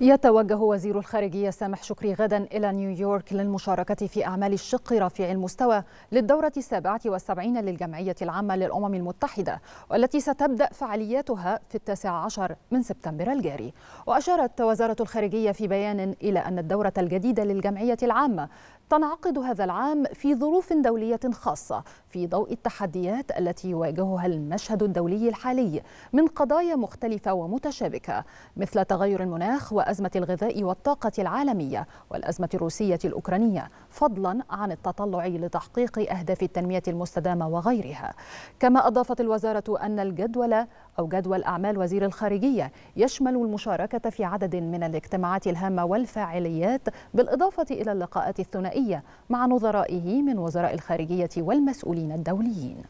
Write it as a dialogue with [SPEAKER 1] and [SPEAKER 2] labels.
[SPEAKER 1] يتوجه وزير الخارجية سامح شكري غدا إلى نيويورك للمشاركة في أعمال الشق رفيع المستوى للدورة السابعة والسبعين للجمعية العامة للأمم المتحدة والتي ستبدأ فعالياتها في التاسع عشر من سبتمبر الجاري وأشارت وزارة الخارجية في بيان إلى أن الدورة الجديدة للجمعية العامة تنعقد هذا العام في ظروف دولية خاصة في ضوء التحديات التي يواجهها المشهد الدولي الحالي من قضايا مختلفة ومتشابكة مثل تغير المناخ وأزمة الغذاء والطاقة العالمية والأزمة الروسية الأوكرانية فضلا عن التطلع لتحقيق أهداف التنمية المستدامة وغيرها كما أضافت الوزارة أن الجدول أو جدول أعمال وزير الخارجية يشمل المشاركة في عدد من الاجتماعات الهامة والفاعليات بالإضافة إلى اللقاءات الثنائية النهائية مع نظرائه من وزراء الخارجية والمسؤولين الدوليين